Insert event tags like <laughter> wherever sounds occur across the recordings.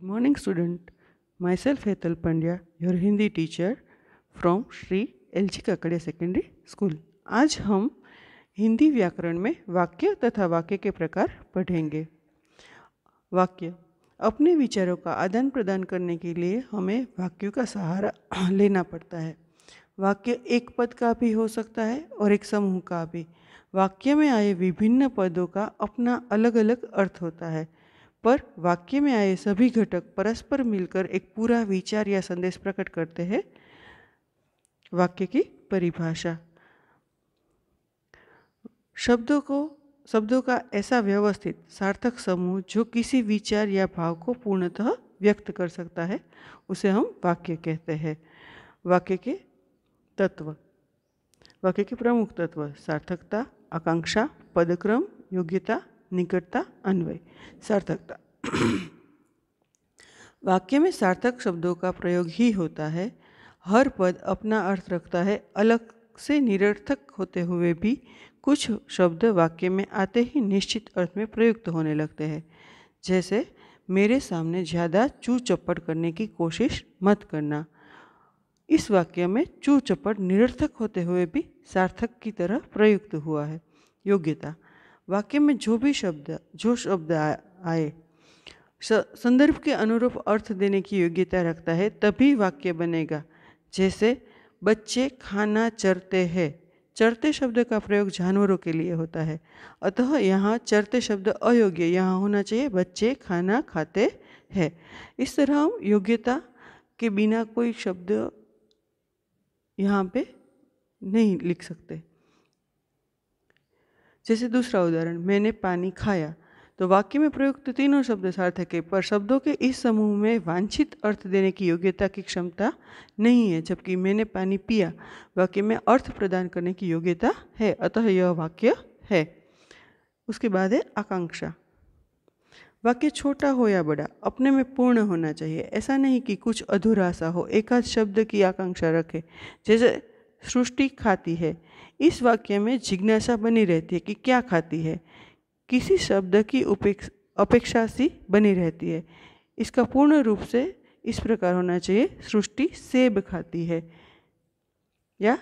Good morning student. Myself Hetal Pandya, your Hindi teacher from Shri L G Kakadiya secondary school आज हम हिंदी व्याकरण में वाक्य तथा वाक्य के प्रकार पढ़ेंगे वाक्य अपने विचारों का आदान प्रदान करने के लिए हमें वाक्यों का सहारा <clears throat> लेना पड़ता है वाक्य एक पद का भी हो सकता है और एक समूह का भी वाक्य में आए विभिन्न पदों का अपना अलग अलग अर्थ होता है पर वाक्य में आए सभी घटक परस्पर मिलकर एक पूरा विचार या संदेश प्रकट करते हैं वाक्य की परिभाषा शब्दों को शब्दों का ऐसा व्यवस्थित सार्थक समूह जो किसी विचार या भाव को पूर्णतः व्यक्त कर सकता है उसे हम वाक्य कहते हैं वाक्य के तत्व वाक्य के प्रमुख तत्व सार्थकता आकांक्षा पदक्रम योग्यता निकटता अन्वय सार्थकता वाक्य में सार्थक शब्दों का प्रयोग ही होता है हर पद अपना अर्थ रखता है अलग से निरर्थक होते हुए भी कुछ शब्द वाक्य में आते ही निश्चित अर्थ में प्रयुक्त होने लगते हैं जैसे मेरे सामने ज़्यादा चू चप्पड़ करने की कोशिश मत करना इस वाक्य में चू चप्पड़ निरर्थक होते हुए भी सार्थक की तरह प्रयुक्त हुआ है योग्यता वाक्य में जो भी शब्द जो शब्द आए संदर्भ के अनुरूप अर्थ देने की योग्यता रखता है तभी वाक्य बनेगा जैसे बच्चे खाना चरते हैं चरते शब्द का प्रयोग जानवरों के लिए होता है अतः यहाँ चरते शब्द अयोग्य यहाँ होना चाहिए बच्चे खाना खाते हैं इस तरह हम योग्यता के बिना कोई शब्द यहाँ पे नहीं लिख सकते जैसे दूसरा उदाहरण मैंने पानी खाया तो वाक्य में प्रयुक्त तीनों शब्द सार्थक है पर शब्दों के इस समूह में वांछित अर्थ देने की योग्यता की क्षमता नहीं है जबकि मैंने पानी पिया वाक्य में अर्थ प्रदान करने की योग्यता है अतः यह वाक्य है उसके बाद है आकांक्षा वाक्य छोटा हो या बड़ा अपने में पूर्ण होना चाहिए ऐसा नहीं कि कुछ अधूरा सा हो एकाध शब्द की आकांक्षा रखे जैसे सृष्टि खाती है इस वाक्य में जिज्ञासा बनी रहती है कि क्या खाती है किसी शब्द की उपेक्षा अपेक्षा सी बनी रहती है इसका पूर्ण रूप से इस प्रकार होना चाहिए सृष्टि सेब खाती है या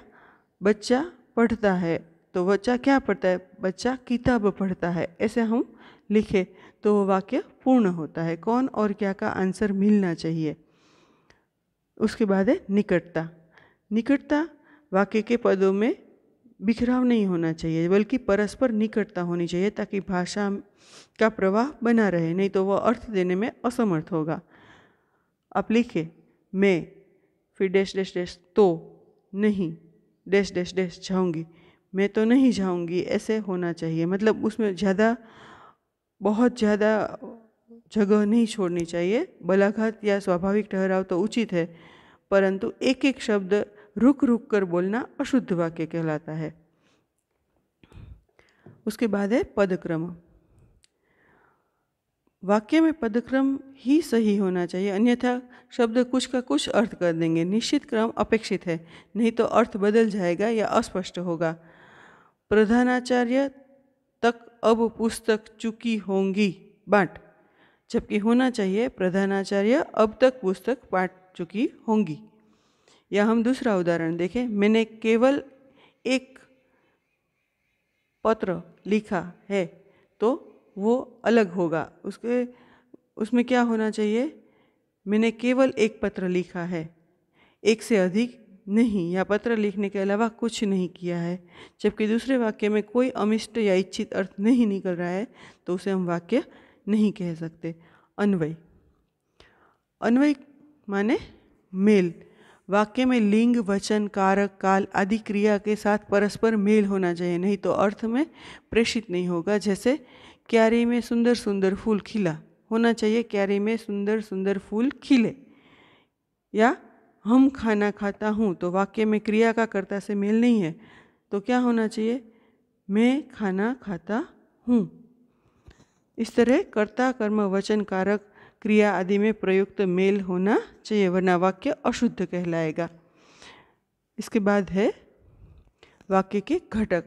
बच्चा पढ़ता है तो बच्चा क्या पढ़ता है बच्चा किताब पढ़ता है ऐसे हम लिखे तो वो वाक्य पूर्ण होता है कौन और क्या का आंसर मिलना चाहिए उसके बाद है निकटता निकटता वाक्य के पदों में बिखराव नहीं होना चाहिए बल्कि परस्पर निकटता होनी चाहिए ताकि भाषा का प्रवाह बना रहे नहीं तो वह अर्थ देने में असमर्थ होगा आप लिखे मैं फिर डैश डैश डैश तो नहीं डैश डैश डैश जाऊंगी मैं तो नहीं जाऊंगी ऐसे होना चाहिए मतलब उसमें ज़्यादा बहुत ज़्यादा जगह नहीं छोड़नी चाहिए बलाघात या स्वाभाविक ठहराव तो उचित है परंतु एक एक शब्द रुक रुक कर बोलना अशुद्ध वाक्य कहलाता है उसके बाद है पदक्रम वाक्य में पदक्रम ही सही होना चाहिए अन्यथा शब्द कुछ का कुछ अर्थ कर देंगे निश्चित क्रम अपेक्षित है नहीं तो अर्थ बदल जाएगा या अस्पष्ट होगा प्रधानाचार्य तक अब पुस्तक चुकी होंगी बांट जबकि होना चाहिए प्रधानाचार्य अब तक पुस्तक बांट चुकी होंगी या हम दूसरा उदाहरण देखें मैंने केवल एक पत्र लिखा है तो वो अलग होगा उसके उसमें क्या होना चाहिए मैंने केवल एक पत्र लिखा है एक से अधिक नहीं या पत्र लिखने के अलावा कुछ नहीं किया है जबकि दूसरे वाक्य में कोई अमिष्ट या इच्छित अर्थ नहीं निकल रहा है तो उसे हम वाक्य नहीं कह सकते अन्वय अन्वय माने मेल वाक्य में लिंग वचन कारक काल आदि क्रिया के साथ परस्पर मेल होना चाहिए नहीं तो अर्थ में प्रेषित नहीं होगा जैसे क्यारी में सुंदर सुंदर फूल खिला होना चाहिए क्यारी में सुंदर सुंदर फूल खिले या हम खाना खाता हूँ तो वाक्य में क्रिया का कर्ता से मेल नहीं है तो क्या होना चाहिए मैं खाना खाता हूँ इस तरह कर्ता कर्म वचन कारक क्रिया आदि में प्रयुक्त मेल होना चाहिए वरना वाक्य अशुद्ध कहलाएगा इसके बाद है वाक्य के घटक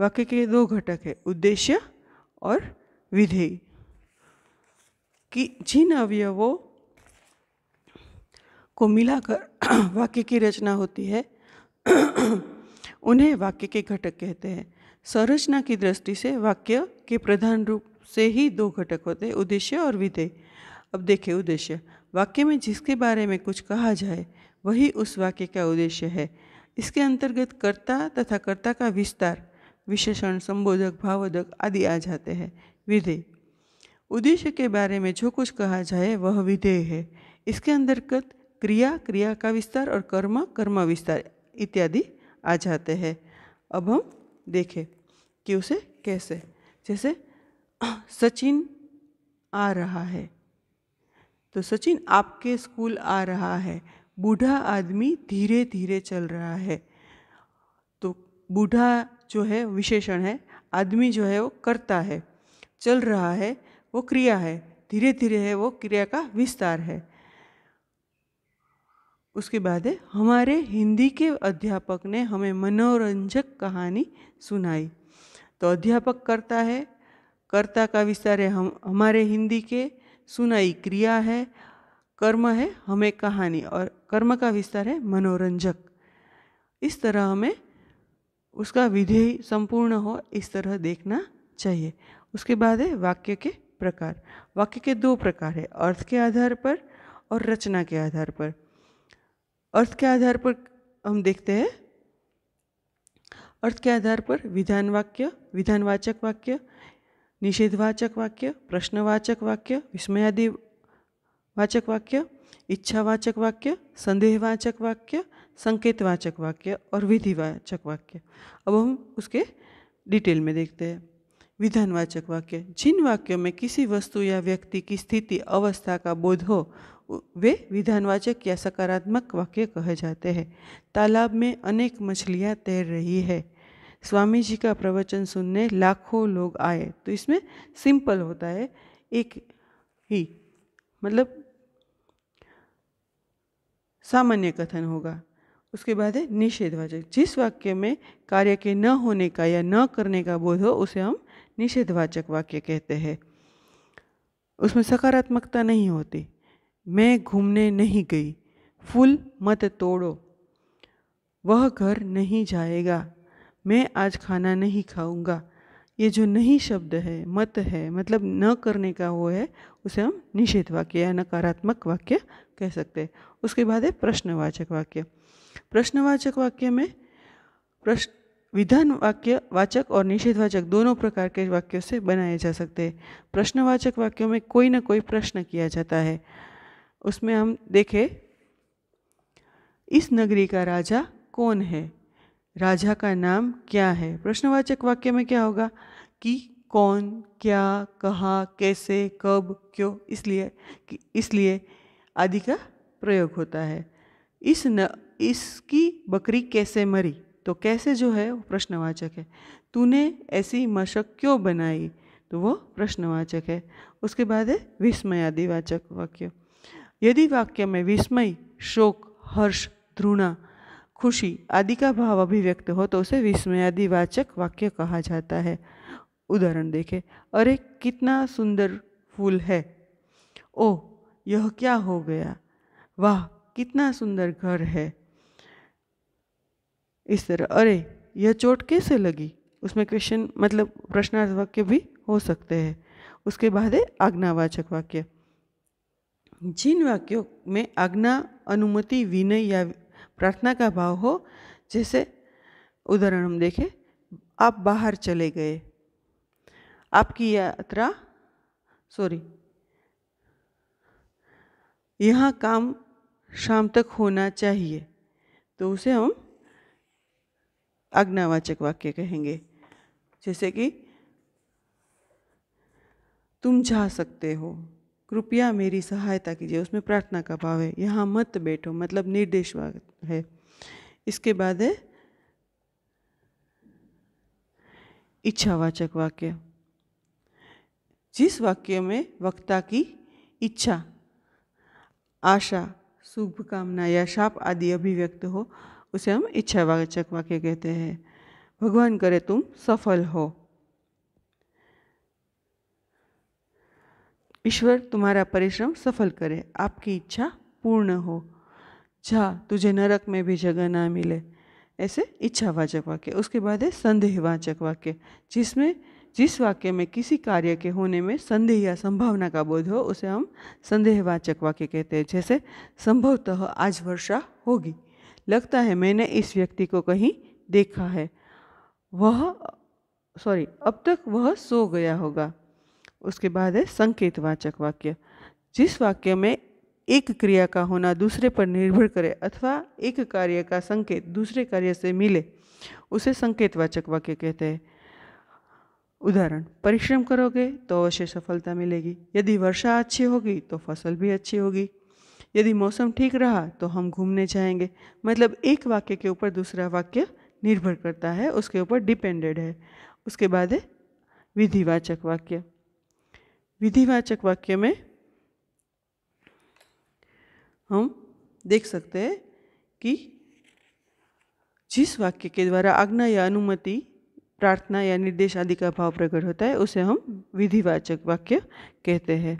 वाक्य के दो घटक है उद्देश्य और विधेय कि जिन अवयवों को मिलाकर <clears throat> वाक्य की रचना होती है <clears throat> उन्हें वाक्य के घटक कहते हैं संरचना की दृष्टि से वाक्य के प्रधान रूप से ही दो घटक होते हैं उद्देश्य और विधेय अब देखें उद्देश्य वाक्य में जिसके बारे में कुछ कहा जाए वही उस वाक्य का उद्देश्य है इसके अंतर्गत कर्ता तथा कर्ता का विस्तार विशेषण संबोधक भावोदक आदि आ जाते हैं विधेय उद्देश्य के बारे में जो कुछ कहा जाए वह विधेय है इसके अंतर्गत क्रिया क्रिया का विस्तार और कर्म कर्म विस्तार इत्यादि आ जाते हैं अब हम देखें कि उसे कैसे जैसे सचिन आ रहा है तो सचिन आपके स्कूल आ रहा है बूढ़ा आदमी धीरे धीरे चल रहा है तो बूढ़ा जो है विशेषण है आदमी जो है वो करता है चल रहा है वो क्रिया है धीरे धीरे है वो क्रिया का विस्तार है उसके बाद है हमारे हिंदी के अध्यापक ने हमें मनोरंजक कहानी सुनाई तो अध्यापक करता है कर्ता का विस्तार है हम हमारे हिंदी के सुनाई क्रिया है कर्म है हमें कहानी और कर्म का विस्तार है मनोरंजक इस तरह हमें उसका विधेय संपूर्ण हो इस तरह देखना चाहिए उसके बाद है वाक्य के प्रकार वाक्य के दो प्रकार है अर्थ के आधार पर और रचना के आधार पर अर्थ के आधार पर हम देखते हैं अर्थ के आधार पर विधान वाक्य विधानवाचक वाक्य निषेधवाचक वाक्य प्रश्नवाचक वाक्य विस्मयादि वाचक वाक्य इच्छावाचक वाक्य संदेहवाचक वाक्य संकेतवाचक वाक्य और विधिवाचक वाक्य अब हम उसके डिटेल में देखते हैं विधानवाचक वाक्य जिन वाक्यों में किसी वस्तु या व्यक्ति की स्थिति अवस्था का बोध हो वे विधानवाचक या सकारात्मक वाक्य कहे जाते हैं तालाब में अनेक मछलियाँ तैर रही है स्वामी जी का प्रवचन सुनने लाखों लोग आए तो इसमें सिंपल होता है एक ही मतलब सामान्य कथन होगा उसके बाद है निषेधवाचक जिस वाक्य में कार्य के न होने का या न करने का बोध हो उसे हम निषेधवाचक वाक्य कहते हैं उसमें सकारात्मकता नहीं होती मैं घूमने नहीं गई फूल मत तोड़ो वह घर नहीं जाएगा मैं आज खाना नहीं खाऊंगा ये जो नहीं शब्द है मत है मतलब न करने का वो है उसे हम निषेध वाक्य या नकारात्मक वाक्य कह सकते हैं उसके बाद है प्रश्नवाचक वाक्य प्रश्नवाचक वाक्य में प्रश्न विधान वाक्य वाचक और निषेधवाचक दोनों प्रकार के वाक्यों से बनाए जा सकते हैं प्रश्नवाचक वाक्यों में कोई ना कोई प्रश्न किया जाता है उसमें हम देखें इस नगरी का राजा कौन है राजा का नाम क्या है प्रश्नवाचक वाक्य में क्या होगा कि कौन क्या कहा कैसे कब क्यों इसलिए कि इसलिए आदि का प्रयोग होता है इस न इसकी बकरी कैसे मरी तो कैसे जो है वो प्रश्नवाचक है तूने ऐसी मशक क्यों बनाई तो वो प्रश्नवाचक है उसके बाद है विस्मय आदिवाचक वाक्य यदि वाक्य में विस्मय शोक हर्ष घृणा खुशी आदि का भाव अभिव्यक्त हो तो उसे विस्मयादिवाचक वाक्य कहा जाता है उदाहरण देखें अरे कितना सुंदर फूल है ओ यह क्या हो गया वाह कितना सुंदर घर है इस तरह अरे यह चोट कैसे लगी उसमें क्वेश्चन मतलब प्रश्नार्थ वाक्य भी हो सकते हैं उसके बाद है आज्ञावाचक वाक्य जिन वाक्यों में आज्ञा अनुमति विनय या प्रार्थना का भाव हो जैसे उदाहरण हम देखें आप बाहर चले गए आपकी यात्रा सॉरी यहाँ काम शाम तक होना चाहिए तो उसे हम आज्ञावाचक वाक्य कहेंगे जैसे कि तुम जा सकते हो कृपया मेरी सहायता कीजिए उसमें प्रार्थना का भाव है यहाँ मत बैठो मतलब निर्देश है इसके बाद है इच्छावाचक वाक्य जिस वाक्य में वक्ता की इच्छा आशा शुभकामना या शाप आदि अभिव्यक्त हो उसे हम इच्छावाचक वाक्य कहते हैं भगवान करे तुम सफल हो ईश्वर तुम्हारा परिश्रम सफल करे आपकी इच्छा पूर्ण हो जा तुझे नरक में भी जगह ना मिले ऐसे इच्छावाचक वाक्य उसके बाद है संदेहवाचक वाक्य जिसमें जिस वाक्य में किसी कार्य के होने में संदेह या संभावना का बोध हो उसे हम संदेहवाचक वाक्य कहते हैं जैसे संभवतः आज वर्षा होगी लगता है मैंने इस व्यक्ति को कहीं देखा है वह सॉरी अब तक वह सो गया होगा उसके बाद है संकेतवाचक वाक्य जिस वाक्य में एक क्रिया का होना दूसरे पर निर्भर करे अथवा एक कार्य का संकेत दूसरे कार्य से मिले उसे संकेतवाचक वाक्य कहते हैं उदाहरण परिश्रम करोगे तो अवश्य सफलता मिलेगी यदि वर्षा अच्छी होगी तो फसल भी अच्छी होगी यदि मौसम ठीक रहा तो हम घूमने जाएंगे मतलब एक वाक्य के ऊपर दूसरा वाक्य निर्भर करता है उसके ऊपर डिपेंडेड है उसके बाद है विधिवाचक वाक्य विधिवाचक वाक्य में हम देख सकते हैं कि जिस वाक्य के द्वारा आज्ञा या अनुमति प्रार्थना या निर्देश आदि का भाव प्रकट होता है उसे हम विधिवाचक वाक्य कहते हैं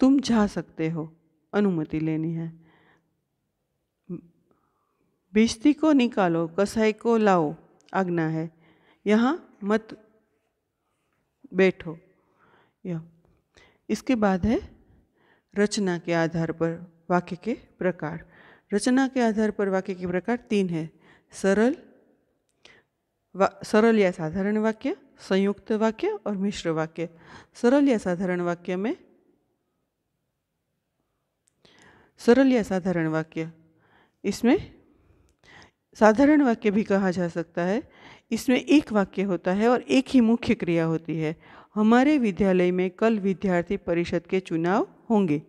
तुम जा सकते हो अनुमति लेनी है बिस्ती को निकालो कसाई को लाओ आज्ञा है यहाँ मत बैठो या इसके बाद है रचना के आधार पर वाक्य के प्रकार रचना के आधार पर वाक्य के प्रकार तीन है सरल वा, सरल या साधारण वाक्य संयुक्त वाक्य और मिश्र वाक्य सरल या साधारण वाक्य में सरल या साधारण वाक्य इसमें साधारण वाक्य भी कहा जा सकता है इसमें एक वाक्य होता है और एक ही मुख्य क्रिया होती है हमारे विद्यालय में कल विद्यार्थी परिषद के चुनाव होंगे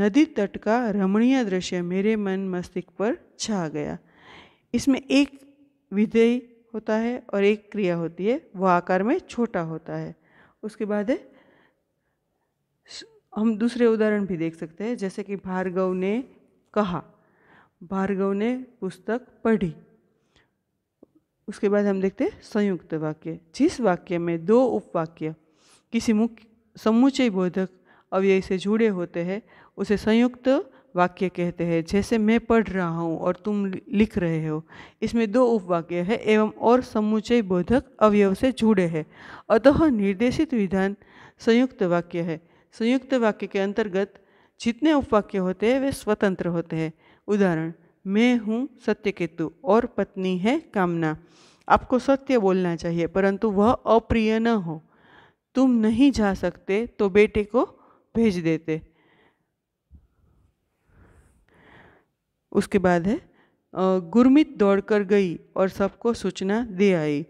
नदी तट का रमणीय दृश्य मेरे मन मस्तिष्क पर छा गया इसमें एक विधेय होता है और एक क्रिया होती है वह आकार में छोटा होता है उसके बाद है हम दूसरे उदाहरण भी देख सकते हैं जैसे कि भार्गव ने कहा भार्गव ने पुस्तक पढ़ी उसके बाद हम देखते हैं संयुक्त वाक्य जिस वाक्य में दो उपवाक्य किसी मुख्य समुचय बोधक अव्यय से जुड़े होते हैं उसे संयुक्त वाक्य कहते हैं जैसे मैं पढ़ रहा हूँ और तुम लिख रहे हो इसमें दो उपवाक्य है एवं और समुचय बोधक अवयव से जुड़े हैं अतः निर्देशित विधान संयुक्त वाक्य है संयुक्त वाक्य के अंतर्गत जितने उपवाक्य होते हैं वे स्वतंत्र होते हैं उदाहरण मैं हूँ सत्य केतु और पत्नी है कामना आपको सत्य बोलना चाहिए परंतु वह अप्रिय न हो तुम नहीं जा सकते तो बेटे को भेज देते उसके बाद है गुरमित दौड़कर गई और सबको सूचना दे आई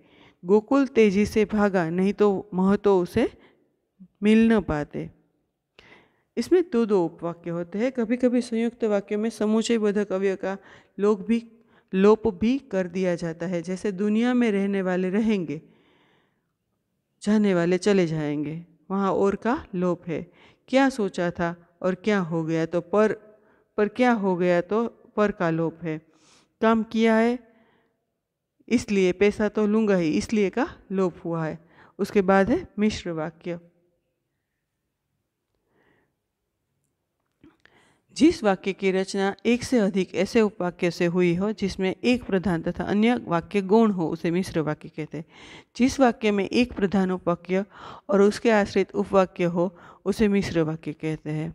गोकुल तेजी से भागा नहीं तो महतो उसे मिल न पाते इसमें दो दो उपवाक्य होते हैं कभी कभी संयुक्त वाक्य में समूचे बोधक अवय का लोग भी लोप भी कर दिया जाता है जैसे दुनिया में रहने वाले रहेंगे जाने वाले चले जाएंगे वहाँ और का लोप है क्या सोचा था और क्या हो गया तो पर पर क्या हो गया तो पर का लोप है काम किया है इसलिए पैसा तो लूँगा ही इसलिए का लोप हुआ है उसके बाद है मिश्र वाक्य जिस वाक्य की रचना एक से अधिक ऐसे उपवाक्य से हुई हो जिसमें एक प्रधान तथा अन्य वाक्य गौण हो उसे मिश्र वाक्य कहते हैं जिस वाक्य में एक प्रधान उपवाक्य और उसके आश्रित उपवाक्य हो उसे मिश्र वाक्य कहते हैं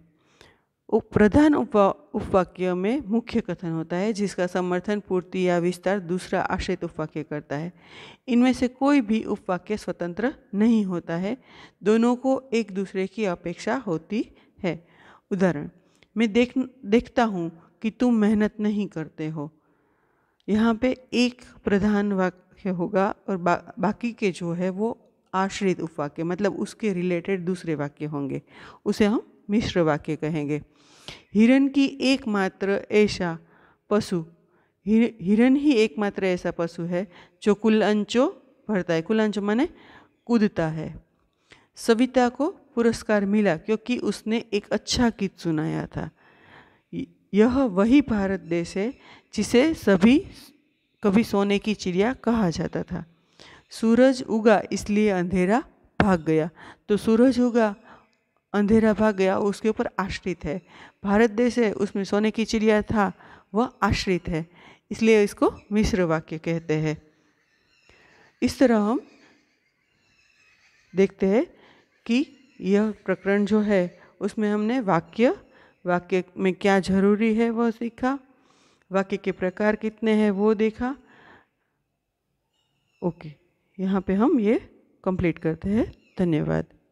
उप प्रधान उपवा उपवाक्य में मुख्य कथन होता है जिसका समर्थन पूर्ति या विस्तार दूसरा आश्रित उपवाक्य करता है इनमें से कोई भी उपवाक्य स्वतंत्र नहीं होता है दोनों को एक दूसरे की अपेक्षा होती है उदाहरण मैं देख देखता हूँ कि तुम मेहनत नहीं करते हो यहाँ पे एक प्रधान वाक्य होगा और बा, बाकी के जो है वो आश्रित उपवाक्य मतलब उसके रिलेटेड दूसरे वाक्य होंगे उसे हम मिश्र वाक्य कहेंगे हिरण की एकमात्र ऐसा पशु हिरण ही एकमात्र ऐसा पशु है जो कुल अंचो भरता है कुल अंचो माने कूदता है सविता को पुरस्कार मिला क्योंकि उसने एक अच्छा गीत सुनाया था यह वही भारत देश है जिसे सभी कभी सोने की चिड़िया कहा जाता था सूरज उगा इसलिए अंधेरा भाग गया तो सूरज उगा अंधेरा भाग गया उसके ऊपर आश्रित है भारत देश है उसमें सोने की चिड़िया था वह आश्रित है इसलिए इसको मिश्र वाक्य कहते हैं इस तरह हम देखते हैं कि यह प्रकरण जो है उसमें हमने वाक्य वाक्य में क्या जरूरी है वह सीखा वाक्य के प्रकार कितने हैं वो देखा ओके यहाँ पे हम ये कंप्लीट करते हैं धन्यवाद